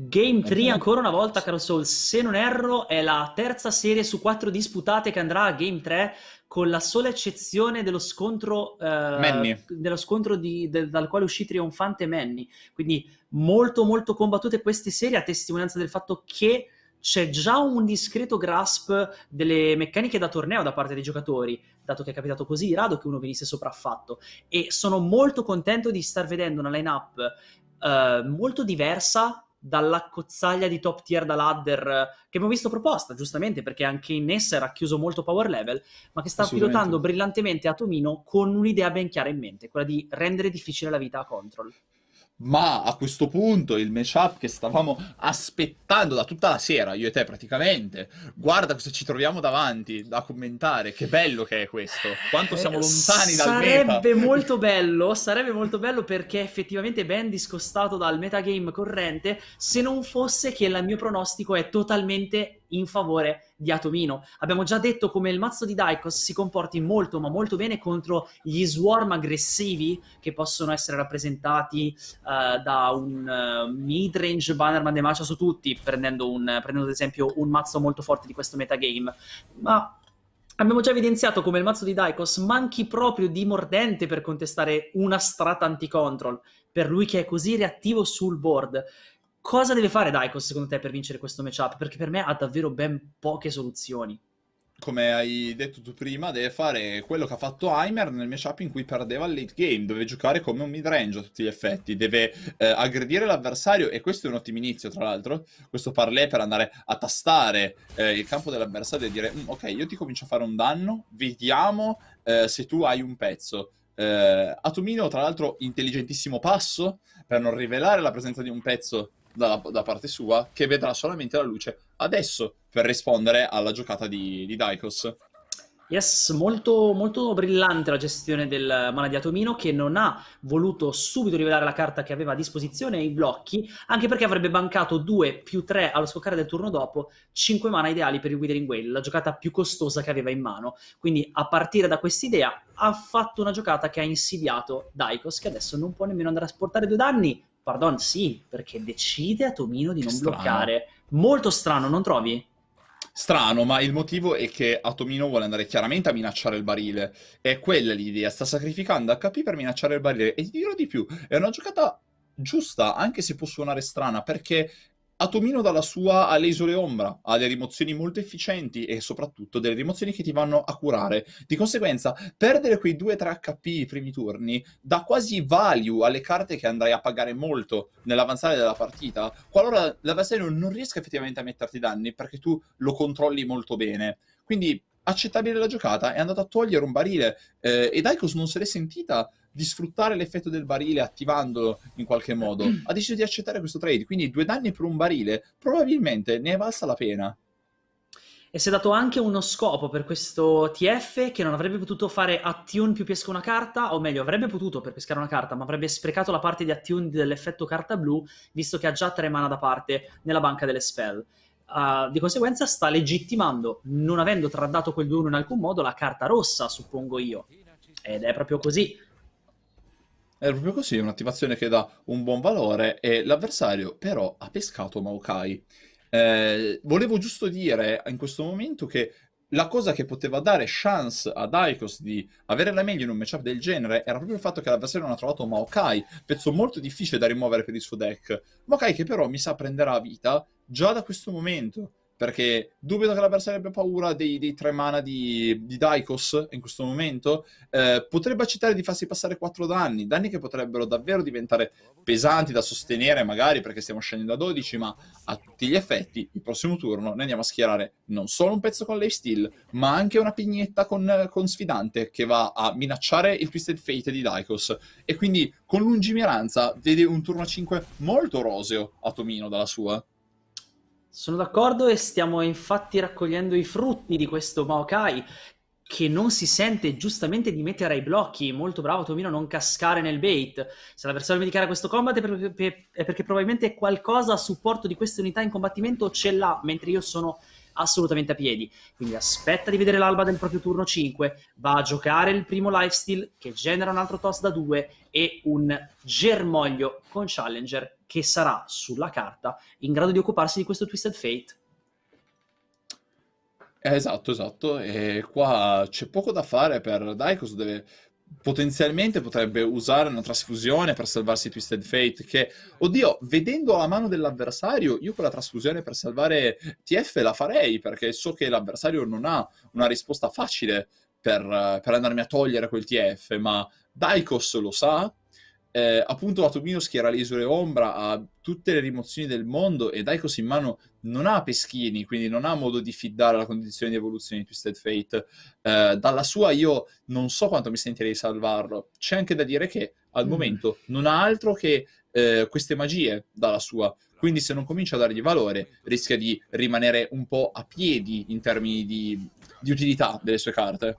Game 3 ancora una volta, caro Soul, se non erro è la terza serie su quattro disputate che andrà a Game 3 con la sola eccezione dello scontro, eh, dello scontro di, de, dal quale uscì trionfante Manny. Quindi molto molto combattute queste serie a testimonianza del fatto che c'è già un discreto grasp delle meccaniche da torneo da parte dei giocatori, dato che è capitato così di rado che uno venisse sopraffatto. E sono molto contento di star vedendo una lineup. up eh, molto diversa dall'accozzaglia di top tier da ladder eh, che abbiamo visto proposta, giustamente perché anche in essa era chiuso molto power level, ma che sta pilotando brillantemente Atomino con un'idea ben chiara in mente, quella di rendere difficile la vita a Control. Ma a questo punto il matchup che stavamo aspettando da tutta la sera, io e te praticamente, guarda cosa ci troviamo davanti da commentare, che bello che è questo, quanto siamo eh, lontani dal meta. Sarebbe molto bello, sarebbe molto bello perché effettivamente ben discostato dal metagame corrente, se non fosse che il mio pronostico è totalmente in favore di Atomino. Abbiamo già detto come il mazzo di Daikos si comporti molto ma molto bene contro gli swarm aggressivi che possono essere rappresentati uh, da un uh, midrange bannerman de Macia su tutti, prendendo, un, prendendo ad esempio un mazzo molto forte di questo metagame. Ma Abbiamo già evidenziato come il mazzo di Daikos manchi proprio di mordente per contestare una strata anti-control, per lui che è così reattivo sul board. Cosa deve fare Daikos secondo te per vincere questo matchup? Perché per me ha davvero ben poche soluzioni. Come hai detto tu prima, deve fare quello che ha fatto Heimer nel matchup in cui perdeva il late game. Deve giocare come un midrange a tutti gli effetti. Deve eh, aggredire l'avversario, e questo è un ottimo inizio, tra l'altro. Questo parlè per andare a tastare eh, il campo dell'avversario e dire: mm, Ok, io ti comincio a fare un danno, vediamo eh, se tu hai un pezzo. Eh, Atomino, tra l'altro, intelligentissimo passo per non rivelare la presenza di un pezzo da, da, parte sua che vedrà solamente la luce adesso per rispondere alla giocata di, di Daikos. Yes, molto, molto, brillante la gestione del mana di Atomino che non ha voluto subito rivelare la carta che aveva a disposizione e i blocchi, anche perché avrebbe bancato 2 più 3 allo scoccare del turno dopo, 5 mana ideali per il Withering Whale, la giocata più costosa che aveva in mano. Quindi a partire da quest'idea ha fatto una giocata che ha insidiato Daikos che adesso non può nemmeno andare a sportare due danni Pardon, sì, perché decide a Tomino di non strano. bloccare. Molto strano, non trovi? Strano, ma il motivo è che Atomino vuole andare chiaramente a minacciare il barile. È quella l'idea, sta sacrificando HP per minacciare il barile. E ti dirò di più, è una giocata giusta, anche se può suonare strana, perché Atomino dalla sua ha l'esole ombra, ha delle rimozioni molto efficienti e soprattutto delle rimozioni che ti vanno a curare. Di conseguenza, perdere quei 2-3 HP i primi turni dà quasi value alle carte che andrai a pagare molto nell'avanzare della partita, qualora l'avversario non riesca effettivamente a metterti danni perché tu lo controlli molto bene. Quindi accettabile la giocata, è andato a togliere un barile eh, e Daikos non se l'è sentita di sfruttare l'effetto del barile attivandolo in qualche modo. Ha deciso di accettare questo trade, quindi due danni per un barile probabilmente ne è valsa la pena. E si è dato anche uno scopo per questo TF che non avrebbe potuto fare attune più pesca una carta, o meglio, avrebbe potuto per pescare una carta, ma avrebbe sprecato la parte di attune dell'effetto carta blu, visto che ha già tre mana da parte nella banca delle spell. Uh, di conseguenza sta legittimando, non avendo tradato quel 2-1 in alcun modo, la carta rossa, suppongo io. Ed è proprio così. È proprio così, è un'attivazione che dà un buon valore e l'avversario però ha pescato Maokai. Eh, volevo giusto dire in questo momento che la cosa che poteva dare chance ad Icos di avere la meglio in un matchup del genere era proprio il fatto che l'avversario non ha trovato Maokai, pezzo molto difficile da rimuovere per il suo deck. Maokai che però mi sa prenderà vita già da questo momento perché dubito che la l'avversario abbia paura dei, dei tre mana di, di Daikos in questo momento, eh, potrebbe accettare di farsi passare quattro danni, danni che potrebbero davvero diventare pesanti da sostenere magari perché stiamo scendendo a 12, ma a tutti gli effetti il prossimo turno ne andiamo a schierare non solo un pezzo con Lay Steel, ma anche una pignetta con, con Sfidante che va a minacciare il Twisted Fate di Daikos e quindi con lungimiranza vede un turno a 5 molto roseo a Tomino dalla sua. Sono d'accordo e stiamo infatti raccogliendo i frutti di questo Maokai che non si sente giustamente di mettere ai blocchi. Molto bravo Tomino a non cascare nel bait. Se la versione medicare a questo combat è perché, è perché probabilmente qualcosa a supporto di queste unità in combattimento ce l'ha, mentre io sono assolutamente a piedi. Quindi aspetta di vedere l'alba del proprio turno 5, va a giocare il primo lifesteal che genera un altro toss da 2 e un germoglio con Challenger che sarà sulla carta in grado di occuparsi di questo Twisted Fate. Eh, esatto, esatto. E qua c'è poco da fare per Daikos deve potenzialmente potrebbe usare una trasfusione per salvarsi Twisted Fate che, oddio, vedendo la mano dell'avversario, io quella trasfusione per salvare TF la farei perché so che l'avversario non ha una risposta facile per, per andarmi a togliere quel TF, ma Daikos lo sa, eh, appunto Atomino schiera le isole Ombra ha tutte le rimozioni del mondo e Daikos in mano non ha peschini, quindi non ha modo di fiddare la condizione di evoluzione di Twisted Fate. Eh, dalla sua io non so quanto mi sentirei salvarlo. C'è anche da dire che al mm. momento non ha altro che eh, queste magie dalla sua, quindi se non comincia a dargli valore rischia di rimanere un po' a piedi in termini di, di utilità delle sue carte.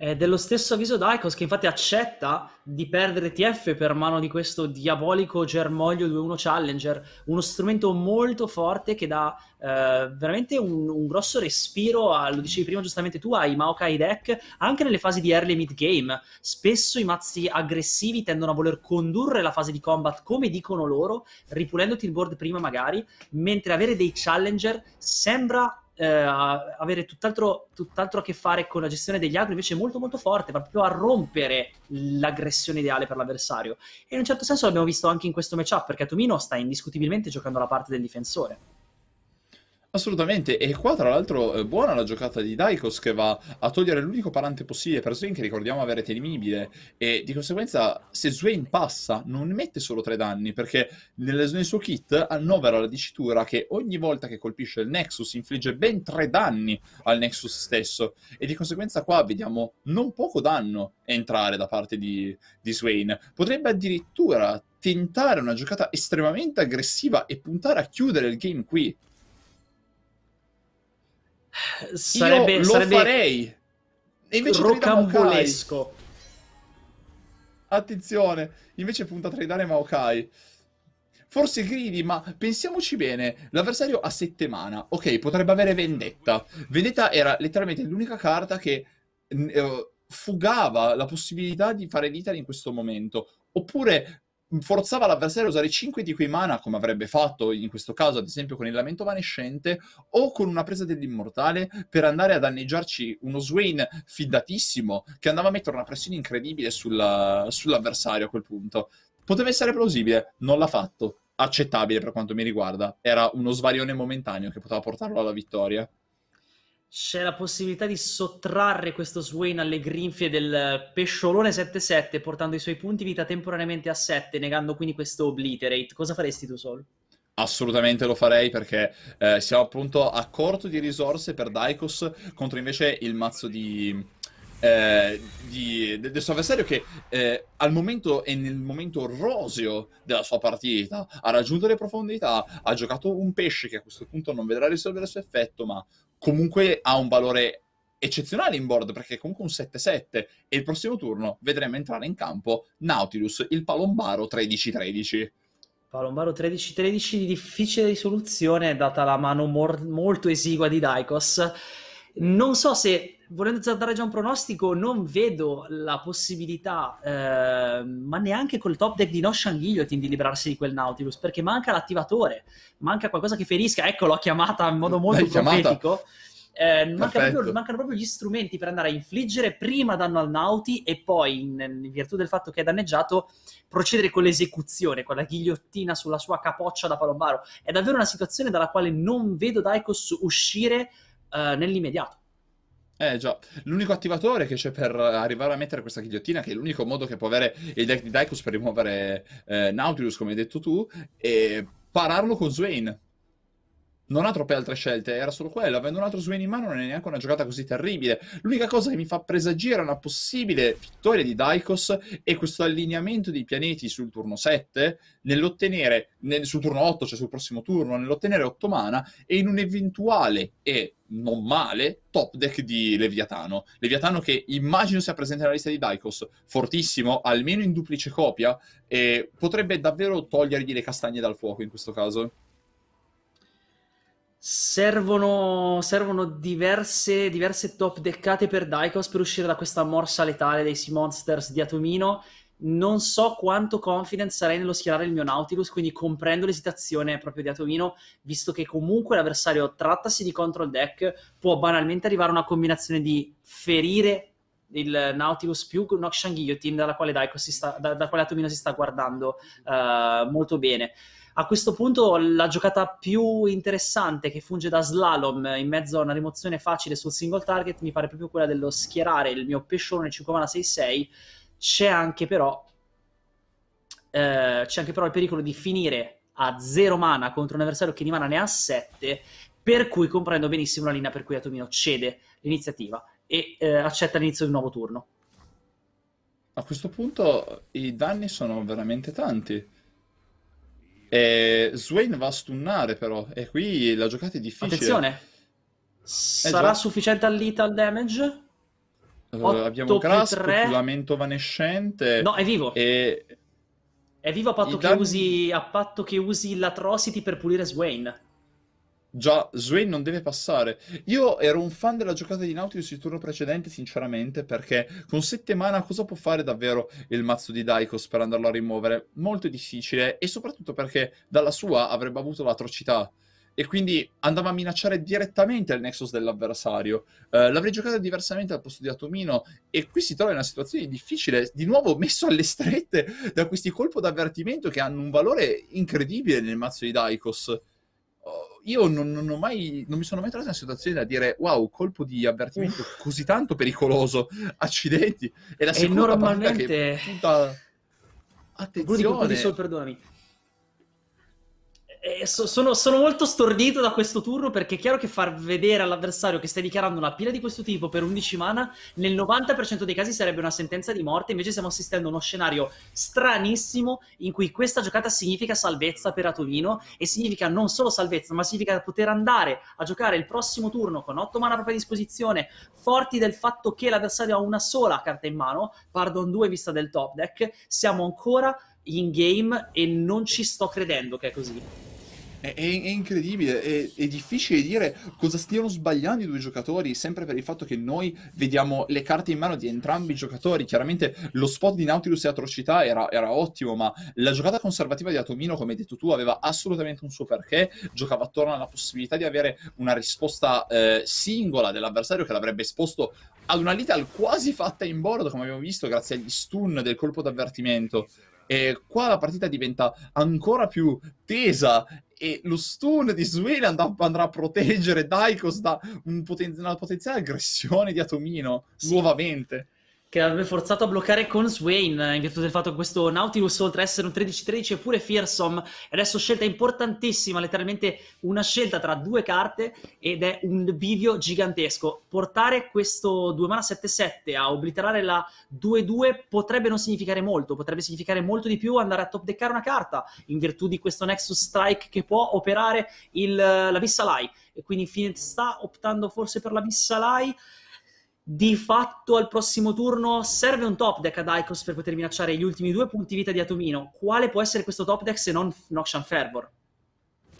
È dello stesso avviso d'Aikos che infatti accetta di perdere TF per mano di questo diabolico germoglio 2-1 Challenger, uno strumento molto forte che dà eh, veramente un, un, grosso respiro, a, lo dicevi prima giustamente tu, ai Maokai deck, anche nelle fasi di early mid game. Spesso i mazzi aggressivi tendono a voler condurre la fase di combat come dicono loro, ripulendoti il board prima magari, mentre avere dei Challenger sembra eh, avere tutt'altro, tutt'altro, a che fare con la gestione degli agro, invece è molto molto forte, va proprio a rompere l'aggressione ideale per l'avversario. E in un certo senso l'abbiamo visto anche in questo matchup, perché Tomino sta indiscutibilmente giocando la parte del difensore. Assolutamente, e qua tra l'altro è eh, buona la giocata di Daikos che va a togliere l'unico parante possibile per Swain che ricordiamo avere temibile e di conseguenza se Swain passa non mette solo tre danni perché nel, nel suo kit annovera la dicitura che ogni volta che colpisce il Nexus infligge ben tre danni al Nexus stesso e di conseguenza qua vediamo non poco danno entrare da parte di, di Swain, potrebbe addirittura tentare una giocata estremamente aggressiva e puntare a chiudere il game qui Sarebbe, Io lo sarebbe farei. E invece rocambolesco. Attenzione, invece punta a tradare Maokai. Forse gridi, ma pensiamoci bene, l'avversario ha 7 mana, ok, potrebbe avere Vendetta. Vendetta era letteralmente l'unica carta che eh, fugava la possibilità di fare l'Italia in questo momento. Oppure forzava l'avversario a usare 5 di quei mana, come avrebbe fatto in questo caso, ad esempio, con il lamento vanescente o con una presa dell'immortale per andare a danneggiarci uno Swain fidatissimo che andava a mettere una pressione incredibile sulla, sull'avversario a quel punto. Poteva essere plausibile, non l'ha fatto. Accettabile per quanto mi riguarda, era uno svarione momentaneo che poteva portarlo alla vittoria c'è la possibilità di sottrarre questo Swain alle grinfie del pesciolone 7-7, portando i suoi punti vita temporaneamente a 7, negando quindi questo obliterate. Cosa faresti tu, Sol? Assolutamente lo farei perché eh, siamo appunto a corto di risorse per Daikos contro invece il mazzo di... Eh, di, del, del suo avversario che eh, al momento è nel momento roseo della sua partita, ha raggiunto le profondità, ha giocato un pesce che a questo punto non vedrà risolvere il suo effetto, ma comunque ha un valore eccezionale in board perché è comunque un 7-7 e il prossimo turno vedremo entrare in campo Nautilus, il palombaro 13-13. Palombaro 13-13 di difficile risoluzione data la mano mor- molto esigua di Daikos non so se volendo dare già un pronostico, non vedo la possibilità, eh, ma neanche col top deck di Noshan Guillotine, di liberarsi di quel Nautilus, perché manca l'attivatore, manca qualcosa che ferisca. Ecco, l'ho chiamata in modo molto L'hai profetico. Eh, mancano, proprio, mancano, proprio, gli strumenti per andare a infliggere prima danno al Nauti e poi, in, in virtù del fatto che è danneggiato, procedere con l'esecuzione, con la ghigliottina sulla sua capoccia da palombaro. È davvero una situazione dalla quale non vedo Daikos uscire eh, nell'immediato. Eh già, l'unico attivatore che c'è per arrivare a mettere questa ghigliottina, che è l'unico modo che può avere il deck di Daikus per rimuovere eh, Nautilus, come hai detto tu, è pararlo con Swain. Non ha troppe altre scelte, era solo quello. Avendo un altro Swain in mano non è neanche una giocata così terribile. L'unica cosa che mi fa presagire una possibile vittoria di Daikos è questo allineamento dei pianeti sul turno 7, nel, sul turno 8, cioè sul prossimo turno, nell'ottenere 8 mana, e in un eventuale e non male top deck di Leviatano. Leviatano che immagino sia presente nella lista di Daikos, fortissimo, almeno in duplice copia, e potrebbe davvero togliergli le castagne dal fuoco in questo caso. Servono, servono diverse, diverse top deckate per Daikos per uscire da questa morsa letale dei Sea Monsters di Atomino non so quanto confident sarei nello schierare il mio Nautilus, quindi comprendo l'esitazione proprio di Atomino, visto che comunque l'avversario trattasi di control deck, può banalmente arrivare a una combinazione di ferire il Nautilus più Noxian Guillotine, dalla quale, si sta, da, da quale Atomino si sta guardando uh, molto bene. A questo punto la giocata più interessante che funge da slalom in mezzo a una rimozione facile sul single target mi pare proprio quella dello schierare il mio pescione 5,66 c'è anche però eh, c'è anche però il pericolo di finire a 0 mana contro un avversario che di mana ne ha 7 per cui comprendo benissimo la linea per cui Atomino cede l'iniziativa e eh, accetta l'inizio di un nuovo turno a questo punto i danni sono veramente tanti e Swain va a stunnare però e qui la giocata è difficile attenzione eh, sarà già. sufficiente all'ita il damage? Allora, abbiamo Grasp, Lamento Vanescente. No, è vivo. E... È vivo a patto, che danni... usi, a patto che usi l'Atrocity per pulire Swain. Già, Swain non deve passare. Io ero un fan della giocata di Nautilus il turno precedente, sinceramente, perché con 7 mana cosa può fare davvero il mazzo di Daikos per andarlo a rimuovere? Molto difficile, e soprattutto perché dalla sua avrebbe avuto l'atrocità e quindi andava a minacciare direttamente il nexus dell'avversario. Uh, l'avrei giocata diversamente al posto di Atomino e qui si trova in una situazione difficile, di nuovo messo alle strette da questi colpo d'avvertimento che hanno un valore incredibile nel mazzo di Daikos. Uh, io non, non, ho mai, non mi sono mai trovato in una situazione da dire wow, colpo di avvertimento Uff. così tanto pericoloso, accidenti. E la e seconda normalmente... che punta... Attenzione. Rudy, perdonami eh, so, sono, sono, molto stordito da questo turno perché è chiaro che far vedere all'avversario che stai dichiarando una pila di questo tipo per 11 mana nel 90% dei casi sarebbe una sentenza di morte, invece stiamo assistendo a uno scenario stranissimo in cui questa giocata significa salvezza per Atomino e significa non solo salvezza, ma significa poter andare a giocare il prossimo turno con 8 mana a propria disposizione, forti del fatto che l'avversario ha una sola carta in mano, pardon 2 vista del top deck, siamo ancora in game e non ci sto credendo che è così. È, è incredibile, è, è, difficile dire cosa stiano sbagliando i due giocatori, sempre per il fatto che noi vediamo le carte in mano di entrambi i giocatori. Chiaramente lo spot di Nautilus e Atrocità era, era ottimo, ma la giocata conservativa di Atomino, come hai detto tu, aveva assolutamente un suo perché. Giocava attorno alla possibilità di avere una risposta eh, singola dell'avversario che l'avrebbe esposto ad una lethal quasi fatta in bordo, come abbiamo visto, grazie agli stun del colpo d'avvertimento. E qua la partita diventa ancora più tesa e lo stun di Swale and- andrà a proteggere Daikos da un poten- una potenziale aggressione di Atomino, sì. nuovamente che avrebbe forzato a bloccare con Swain eh, in virtù del fatto che questo Nautilus oltre ad essere un 13-13 è pure fearsome adesso scelta importantissima letteralmente una scelta tra due carte ed è un bivio gigantesco portare questo 2 mana 7-7 a obliterare la 2-2 potrebbe non significare molto potrebbe significare molto di più andare a top deckare una carta in virtù di questo Nexus Strike che può operare il, eh, la Vissalai e quindi sta optando forse per la Vissalai di fatto al prossimo turno serve un top deck ad Icos per poter minacciare gli ultimi due punti vita di Atomino. Quale può essere questo top deck se non Noxian Fervor?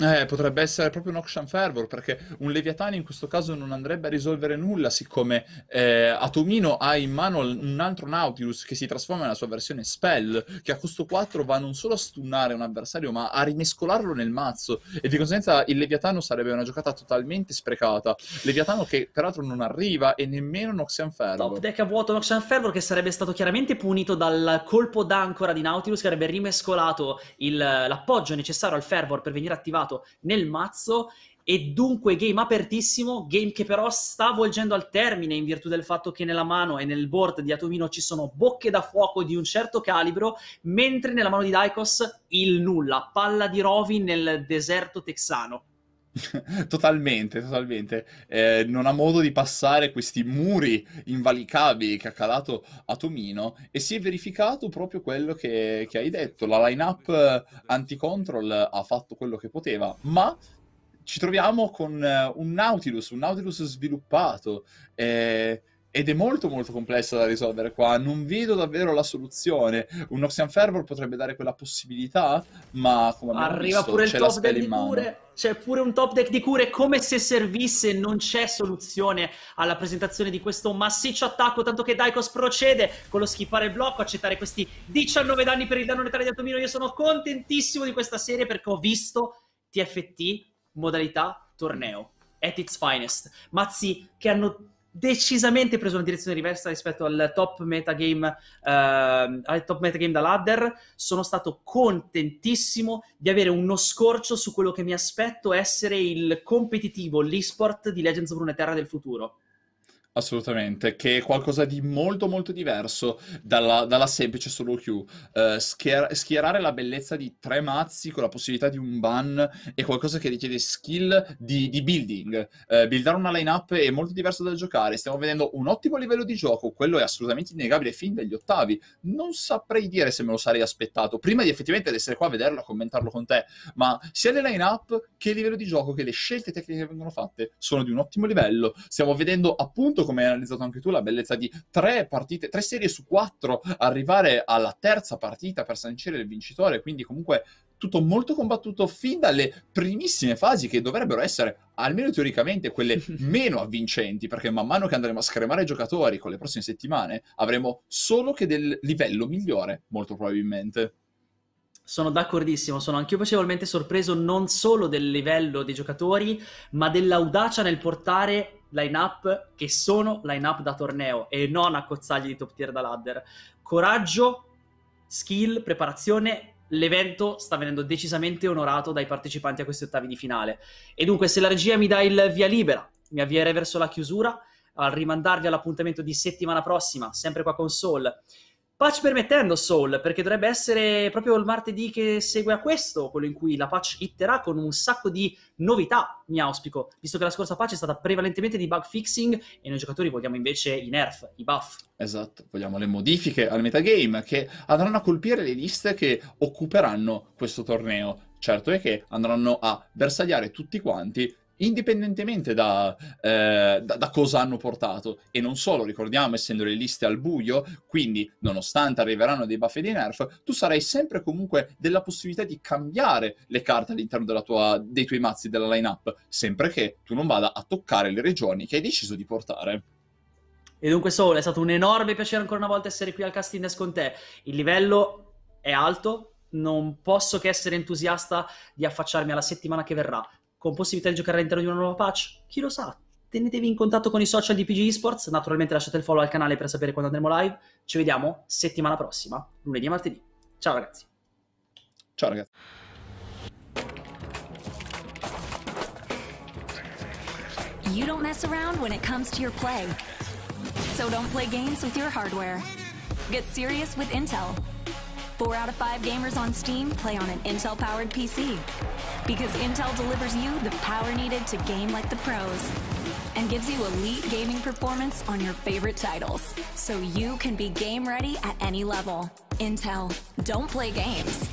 Eh, potrebbe essere proprio un Ocean Fervor, perché un Leviathan in questo caso non andrebbe a risolvere nulla, siccome eh, Atomino ha in mano un altro Nautilus che si trasforma nella sua versione Spell, che a costo 4 va non solo a stunnare un avversario, ma a rimescolarlo nel mazzo, e di conseguenza il Leviathan sarebbe una giocata totalmente sprecata. Leviathan che peraltro non arriva e nemmeno un Ocean Fervor. Top deck a vuoto un Ocean Fervor che sarebbe stato chiaramente punito dal colpo d'ancora di Nautilus, che avrebbe rimescolato il, l'appoggio necessario al Fervor per venire attivato trovato nel mazzo e dunque game apertissimo, game che però sta volgendo al termine in virtù del fatto che nella mano e nel board di Atomino ci sono bocche da fuoco di un certo calibro, mentre nella mano di Daikos il nulla, palla di rovi nel deserto texano. totalmente, totalmente. Eh, non ha modo di passare questi muri invalicabili che ha calato a Tomino e si è verificato proprio quello che, che hai detto. La lineup anti-control ha fatto quello che poteva, ma ci troviamo con eh, un Nautilus, un Nautilus sviluppato. Eh, ed è molto molto complessa da risolvere qua, non vedo davvero la soluzione. Un Oxian Fervor potrebbe dare quella possibilità, ma come Arriva visto, pure il top deck di cure, c'è pure un top deck di cure come se servisse, non c'è soluzione alla presentazione di questo massiccio attacco, tanto che Daikos procede con lo schifare il blocco, accettare questi 19 danni per il danno letale di Atomino. Io sono contentissimo di questa serie perché ho visto TFT modalità torneo. At its finest. Mazzi che hanno decisamente preso una direzione diversa rispetto al top metagame, uh, al top metagame da ladder. Sono stato contentissimo di avere uno scorcio su quello che mi aspetto essere il competitivo, l'esport di Legends of Runeterra del futuro. Assolutamente, che è qualcosa di molto molto diverso dalla, dalla semplice solo queue. Uh, schier- schierare la bellezza di tre mazzi con la possibilità di un ban è qualcosa che richiede skill di, di building. Uh, buildare una lineup è molto diverso da giocare. Stiamo vedendo un ottimo livello di gioco, quello è assolutamente innegabile fin dagli ottavi. Non saprei dire se me lo sarei aspettato, prima di effettivamente essere qua a vederlo, a commentarlo con te, ma sia le lineup che il livello di gioco che le scelte tecniche che vengono fatte sono di un ottimo livello. Stiamo vedendo appunto come hai analizzato anche tu, la bellezza di tre partite, tre serie su quattro, arrivare alla terza partita per sancire il vincitore, quindi comunque tutto molto combattuto fin dalle primissime fasi che dovrebbero essere almeno teoricamente quelle meno avvincenti perché man mano che andremo a scremare i giocatori con le prossime settimane avremo solo che del livello migliore molto probabilmente sono d'accordissimo, sono anch'io piacevolmente sorpreso non solo del livello dei giocatori, ma dell'audacia nel portare line-up che sono line-up da torneo e non a cozzagli di top tier da ladder. Coraggio, skill, preparazione, l'evento sta venendo decisamente onorato dai partecipanti a questi ottavi di finale. E dunque se la regia mi dà il via libera, mi avvierei verso la chiusura, a rimandarvi all'appuntamento di settimana prossima, sempre qua con Soul patch permettendo Soul, perché dovrebbe essere proprio il martedì che segue a questo, quello in cui la patch itterà con un sacco di novità, mi auspico, visto che la scorsa patch è stata prevalentemente di bug fixing e noi giocatori vogliamo invece i nerf, i buff. Esatto, vogliamo le modifiche al metagame che andranno a colpire le liste che occuperanno questo torneo. Certo è che andranno a bersagliare tutti quanti indipendentemente da, eh, da, da, cosa hanno portato. E non solo, ricordiamo, essendo le liste al buio, quindi nonostante arriveranno dei buff di nerf, tu sarai sempre comunque della possibilità di cambiare le carte all'interno tua, dei tuoi mazzi della lineup, sempre che tu non vada a toccare le regioni che hai deciso di portare. E dunque Soul, è stato un enorme piacere ancora una volta essere qui al Castines con te. Il livello è alto, non posso che essere entusiasta di affacciarmi alla settimana che verrà con possibilità di giocare all'interno di una nuova patch? Chi lo sa? Tenetevi in contatto con i social di PG Esports, naturalmente lasciate il follow al canale per sapere quando andremo live. Ci vediamo settimana prossima, lunedì e martedì. Ciao ragazzi. Ciao ragazzi. You don't mess around when it comes to your play. So don't play games with your hardware. Get serious with Intel. Four out of five gamers on Steam play on an Intel powered PC. Because Intel delivers you the power needed to game like the pros and gives you elite gaming performance on your favorite titles. So you can be game ready at any level. Intel, don't play games.